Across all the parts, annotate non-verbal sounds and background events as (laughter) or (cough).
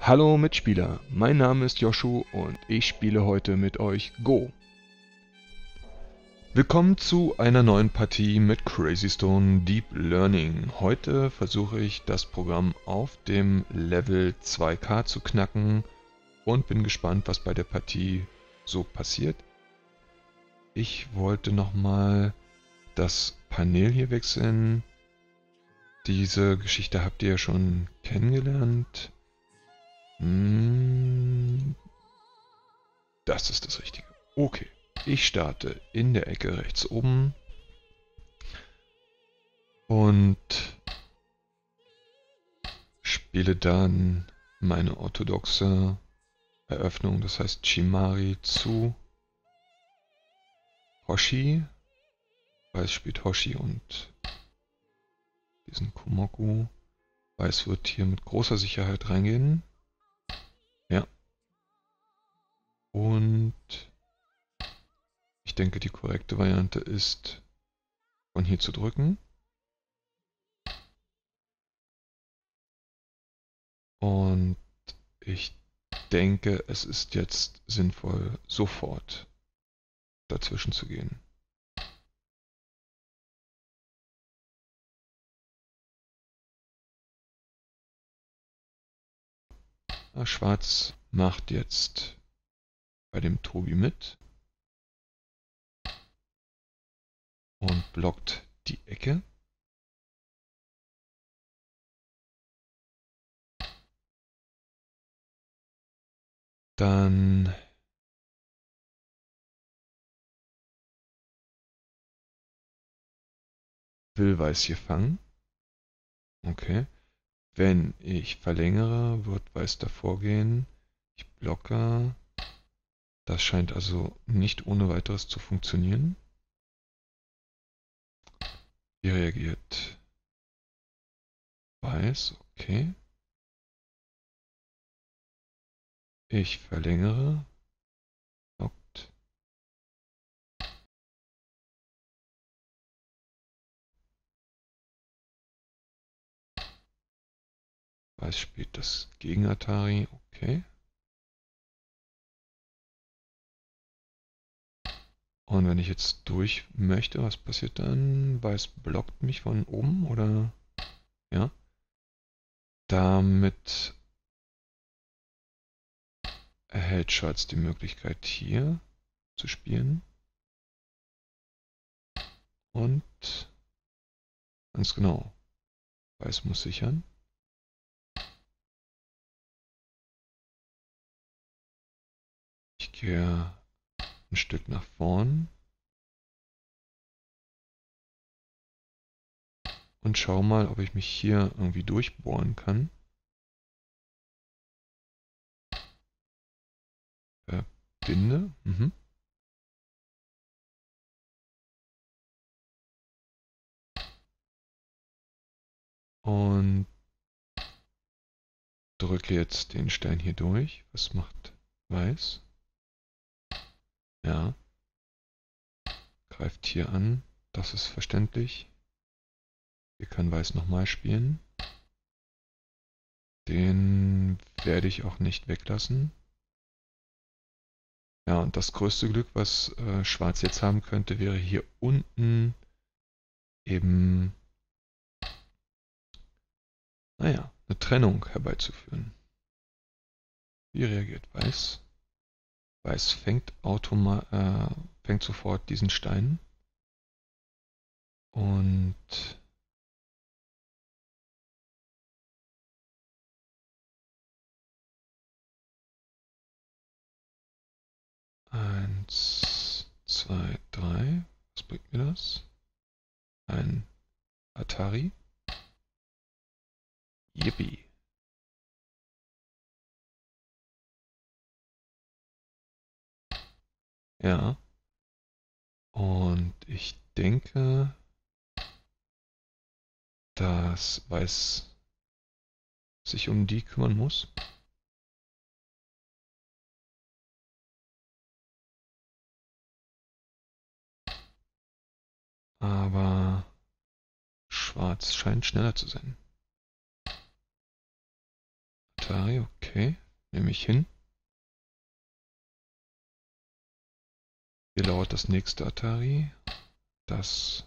Hallo Mitspieler, mein Name ist Joshu und ich spiele heute mit euch Go. Willkommen zu einer neuen Partie mit Crazy Stone Deep Learning. Heute versuche ich das Programm auf dem Level 2K zu knacken und bin gespannt, was bei der Partie so passiert. Ich wollte nochmal das Panel hier wechseln. Diese Geschichte habt ihr ja schon kennengelernt hm. Das ist das Richtige. Okay, ich starte in der Ecke rechts oben. Und spiele dann meine orthodoxe Eröffnung, das heißt Chimari zu Hoshi. Weiß spielt Hoshi und diesen Komoku. Weiß wird hier mit großer Sicherheit reingehen. Und ich denke, die korrekte Variante ist, von hier zu drücken. Und ich denke, es ist jetzt sinnvoll, sofort dazwischen zu gehen. Ah, Schwarz macht jetzt bei dem Tobi mit und blockt die Ecke. Dann will Weiß hier fangen. Okay. Wenn ich verlängere, wird Weiß davor gehen. Ich blocke. Das scheint also nicht ohne weiteres zu funktionieren. Wie reagiert weiß, okay. Ich verlängere. Opt. Weiß spielt das gegen Atari, okay. Und wenn ich jetzt durch möchte, was passiert dann? Weiß blockt mich von oben oder? Ja. Damit erhält Schwarz die Möglichkeit hier zu spielen. Und ganz genau. Weiß muss sichern. Ich gehe ein Stück nach vorn. Und schau mal, ob ich mich hier irgendwie durchbohren kann. Verbinde. Mhm. Und drücke jetzt den Stein hier durch. Was macht weiß? Ja. Greift hier an. Das ist verständlich. Hier kann Weiß nochmal spielen. Den werde ich auch nicht weglassen. Ja, und das größte Glück, was äh, Schwarz jetzt haben könnte, wäre hier unten eben, naja, eine Trennung herbeizuführen. Wie reagiert Weiß? Weiß fängt, automa äh, fängt sofort diesen Stein. Und eins, zwei, drei. Was bringt mir das? Ein Atari. Yippie. Ja. Und ich denke, dass Weiß sich um die kümmern muss. Aber Schwarz scheint schneller zu sein. Atari, okay, nehme ich hin. Hier lauert das nächste Atari? Das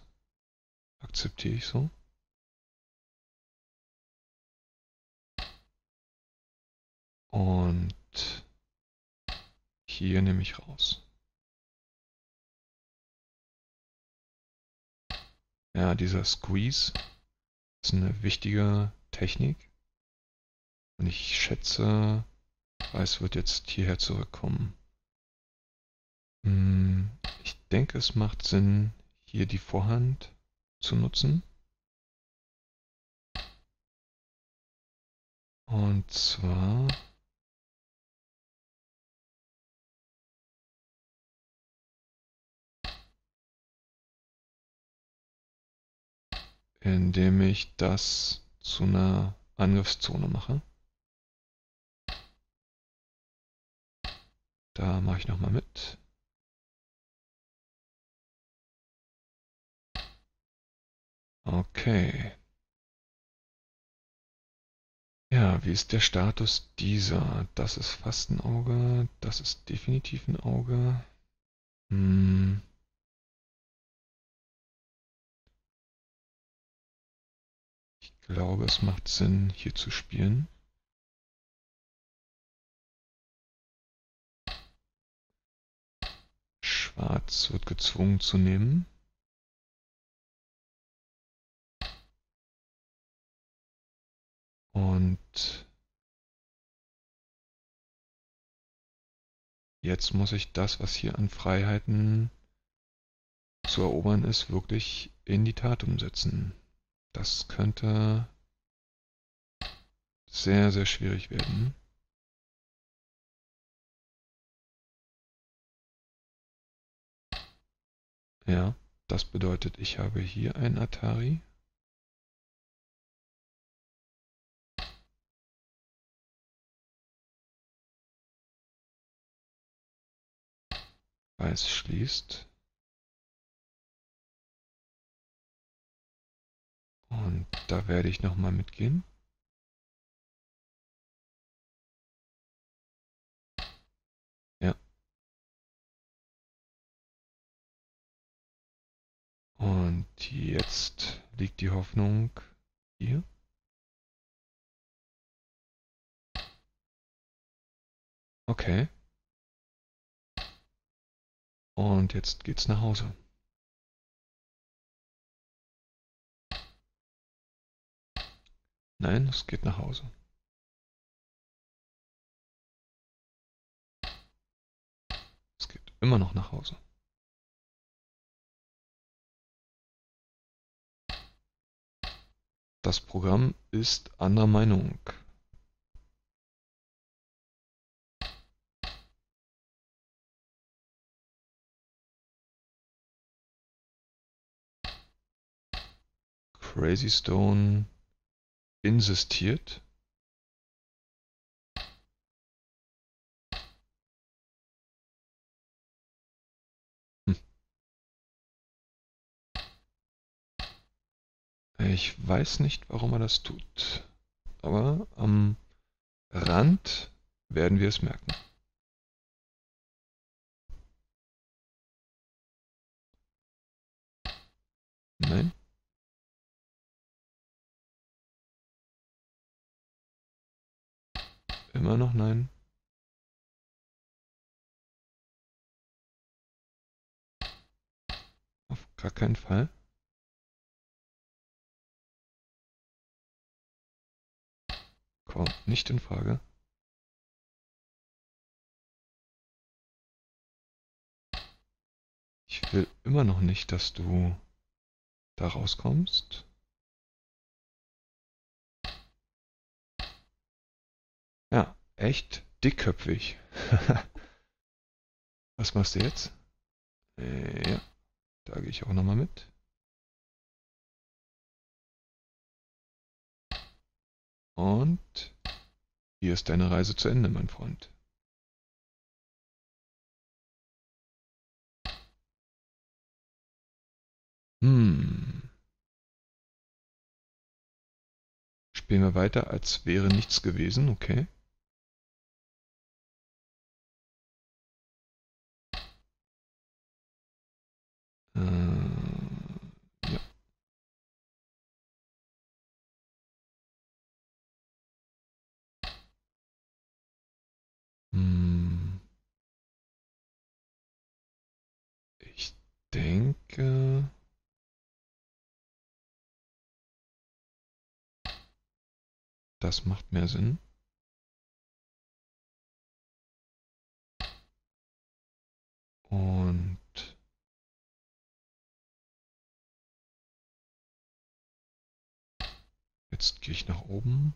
akzeptiere ich so. Und hier nehme ich raus. Ja, dieser Squeeze ist eine wichtige Technik. Und ich schätze, es wird jetzt hierher zurückkommen. Hm, ich denke, es macht Sinn, hier die Vorhand zu nutzen. Und zwar indem ich das zu einer Angriffszone mache. Da mache ich nochmal mit. Okay. Ja, wie ist der Status dieser? Das ist fast ein Auge, das ist definitiv ein Auge. Hm. Ich glaube, es macht Sinn, hier zu spielen. Schwarz wird gezwungen zu nehmen. Und jetzt muss ich das, was hier an Freiheiten zu erobern ist, wirklich in die Tat umsetzen. Das könnte sehr, sehr schwierig werden. Ja, das bedeutet, ich habe hier ein Atari. Weiß schließt. Und da werde ich nochmal mitgehen. Ja. Und jetzt liegt die Hoffnung hier. Okay. Und jetzt geht's nach Hause. Nein, es geht nach Hause. Es geht immer noch nach Hause. Das Programm ist anderer Meinung. Crazy Stone insistiert. Hm. Ich weiß nicht, warum er das tut, aber am Rand werden wir es merken. Nein. Immer noch nein. Auf gar keinen Fall. Kommt nicht in Frage. Ich will immer noch nicht, dass du da rauskommst. Echt dickköpfig. (laughs) Was machst du jetzt? Äh, ja, da gehe ich auch nochmal mit. Und hier ist deine Reise zu Ende, mein Freund. Hm. Spielen wir weiter, als wäre nichts gewesen, okay. Äh, ja. Ich denke... Das macht mehr Sinn. Und Jetzt gehe ich nach oben.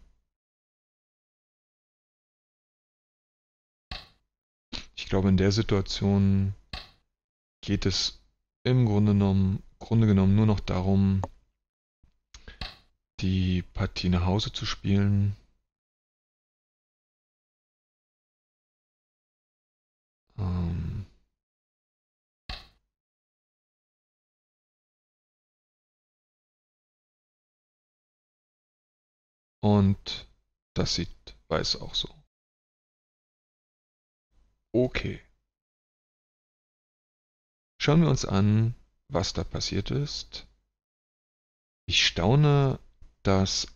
Ich glaube, in der Situation geht es im Grunde genommen, Grunde genommen nur noch darum, die Partie nach Hause zu spielen. Und das sieht Weiß auch so. Okay. Schauen wir uns an, was da passiert ist. Ich staune, dass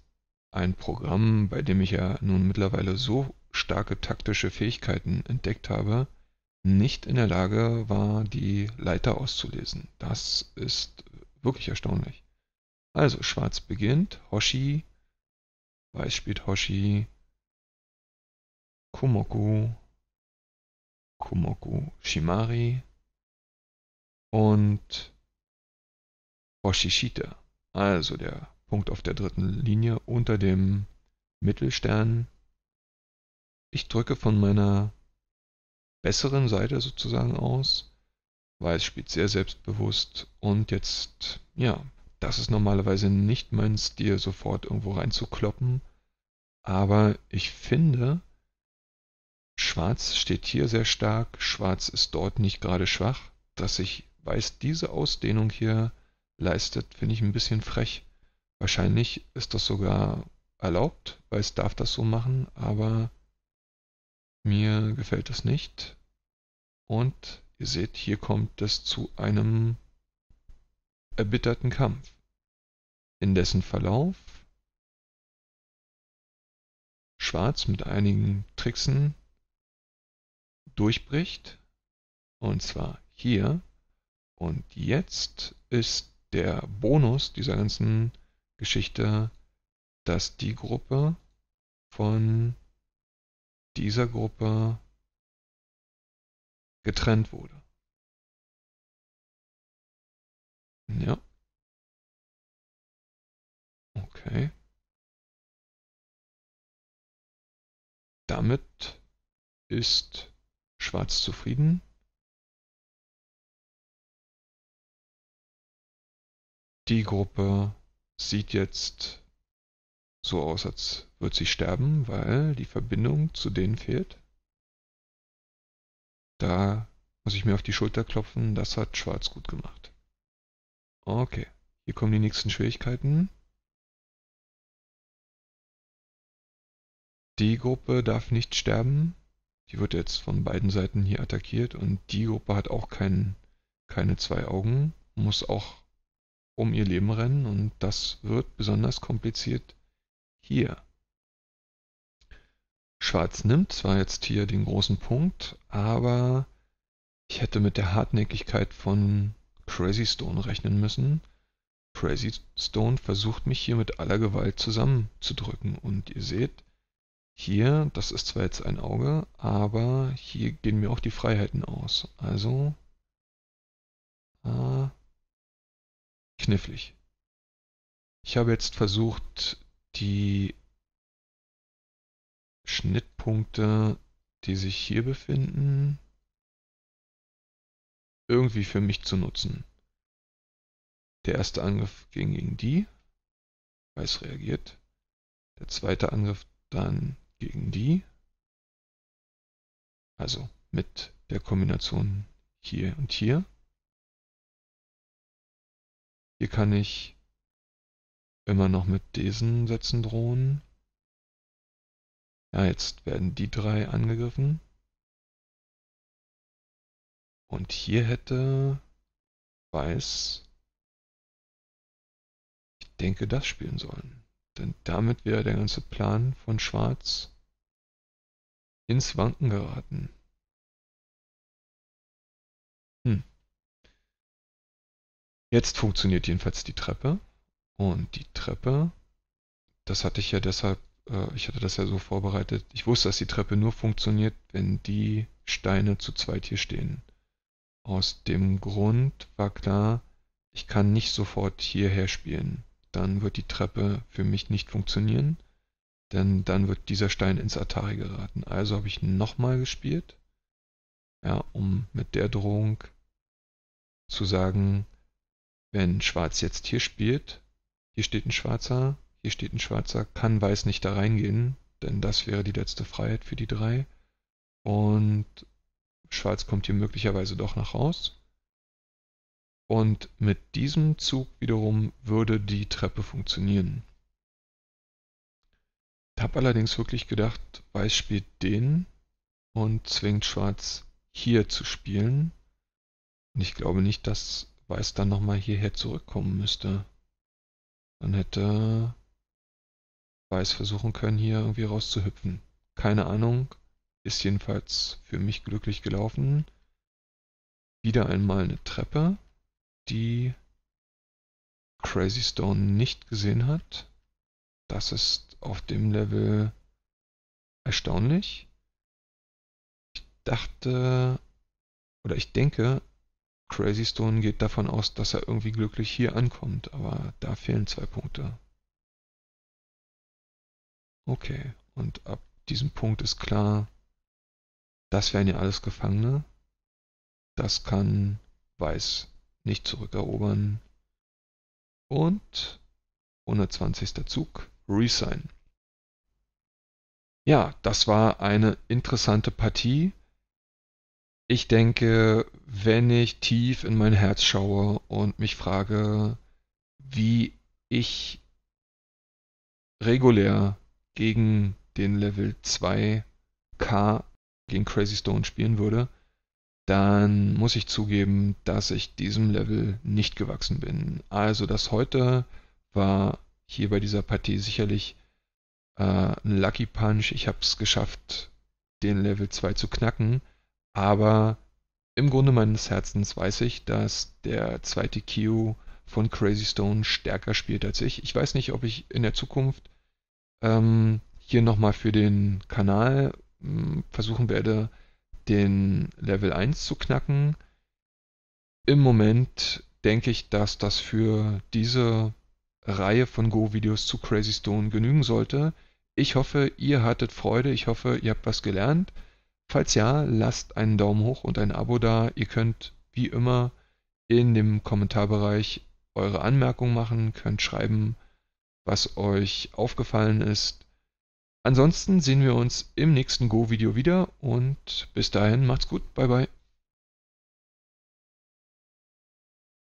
ein Programm, bei dem ich ja nun mittlerweile so starke taktische Fähigkeiten entdeckt habe, nicht in der Lage war, die Leiter auszulesen. Das ist wirklich erstaunlich. Also, Schwarz beginnt, Hoshi Weiß spielt Hoshi. Kumoku. Kumoku Shimari. Und Hoshishita. Also der Punkt auf der dritten Linie unter dem Mittelstern. Ich drücke von meiner besseren Seite sozusagen aus. Weiß spielt sehr selbstbewusst und jetzt, ja, das ist normalerweise nicht mein Stil, sofort irgendwo reinzukloppen. Aber ich finde, Schwarz steht hier sehr stark, Schwarz ist dort nicht gerade schwach. Dass sich Weiß diese Ausdehnung hier leistet, finde ich ein bisschen frech. Wahrscheinlich ist das sogar erlaubt, Weiß darf das so machen, aber mir gefällt das nicht. Und ihr seht, hier kommt es zu einem erbitterten Kampf in dessen Verlauf Schwarz mit einigen Tricksen durchbricht. Und zwar hier. Und jetzt ist der Bonus dieser ganzen Geschichte, dass die Gruppe von dieser Gruppe getrennt wurde. Ja, Okay. Damit ist Schwarz zufrieden. Die Gruppe sieht jetzt so aus, als würde sie sterben, weil die Verbindung zu denen fehlt. Da muss ich mir auf die Schulter klopfen, das hat Schwarz gut gemacht. Okay, hier kommen die nächsten Schwierigkeiten. die Gruppe darf nicht sterben. Die wird jetzt von beiden Seiten hier attackiert und die Gruppe hat auch kein, keine zwei Augen, muss auch um ihr Leben rennen und das wird besonders kompliziert hier. Schwarz nimmt zwar jetzt hier den großen Punkt, aber ich hätte mit der Hartnäckigkeit von Crazy Stone rechnen müssen. Crazy Stone versucht mich hier mit aller Gewalt zusammenzudrücken und ihr seht, hier, das ist zwar jetzt ein Auge, aber hier gehen mir auch die Freiheiten aus. Also äh, knifflig. Ich habe jetzt versucht, die Schnittpunkte, die sich hier befinden, irgendwie für mich zu nutzen. Der erste Angriff ging gegen die, weiß reagiert. Der zweite Angriff dann gegen die, also mit der Kombination hier und hier. Hier kann ich immer noch mit diesen Sätzen drohen. Ja, jetzt werden die drei angegriffen. Und hier hätte Weiß, ich denke, das spielen sollen. Denn damit wäre der ganze Plan von Schwarz ins Wanken geraten. Hm. Jetzt funktioniert jedenfalls die Treppe. Und die Treppe, das hatte ich ja deshalb, äh, ich hatte das ja so vorbereitet. Ich wusste, dass die Treppe nur funktioniert, wenn die Steine zu zweit hier stehen. Aus dem Grund war klar, ich kann nicht sofort hierher spielen dann wird die Treppe für mich nicht funktionieren, denn dann wird dieser Stein ins Atari geraten. Also habe ich nochmal gespielt, ja, um mit der Drohung zu sagen, wenn Schwarz jetzt hier spielt, hier steht ein Schwarzer, hier steht ein Schwarzer, kann Weiß nicht da reingehen, denn das wäre die letzte Freiheit für die drei. Und Schwarz kommt hier möglicherweise doch nach raus. Und mit diesem Zug wiederum würde die Treppe funktionieren. Ich habe allerdings wirklich gedacht, Weiß spielt den und zwingt Schwarz hier zu spielen. Und ich glaube nicht, dass Weiß dann nochmal hierher zurückkommen müsste. Dann hätte Weiß versuchen können, hier irgendwie rauszuhüpfen. Keine Ahnung. Ist jedenfalls für mich glücklich gelaufen. Wieder einmal eine Treppe die Crazy Stone nicht gesehen hat. Das ist auf dem Level erstaunlich. Ich dachte, oder ich denke, Crazy Stone geht davon aus, dass er irgendwie glücklich hier ankommt, aber da fehlen zwei Punkte. Okay, und ab diesem Punkt ist klar, das wären ja alles Gefangene. Das kann Weiß nicht zurückerobern. Und 120. Zug, Resign. Ja, das war eine interessante Partie. Ich denke, wenn ich tief in mein Herz schaue und mich frage, wie ich regulär gegen den Level 2K, gegen Crazy Stone spielen würde, dann muss ich zugeben, dass ich diesem Level nicht gewachsen bin. Also das heute war hier bei dieser Partie sicherlich äh, ein Lucky Punch. Ich habe es geschafft, den Level 2 zu knacken, aber im Grunde meines Herzens weiß ich, dass der zweite Q von Crazy Stone stärker spielt als ich. Ich weiß nicht, ob ich in der Zukunft ähm, hier nochmal für den Kanal mh, hm, versuchen werde, den Level 1 zu knacken. Im Moment denke ich, dass das für diese Reihe von Go-Videos zu Crazy Stone genügen sollte. Ich hoffe, ihr hattet Freude, ich hoffe, ihr habt was gelernt. Falls ja, lasst einen Daumen hoch und ein Abo da. Ihr könnt wie immer in dem Kommentarbereich eure Anmerkungen machen, könnt schreiben, was euch aufgefallen ist. Ansonsten sehen wir uns im nächsten Go-Video wieder und bis dahin macht's gut, bye bye.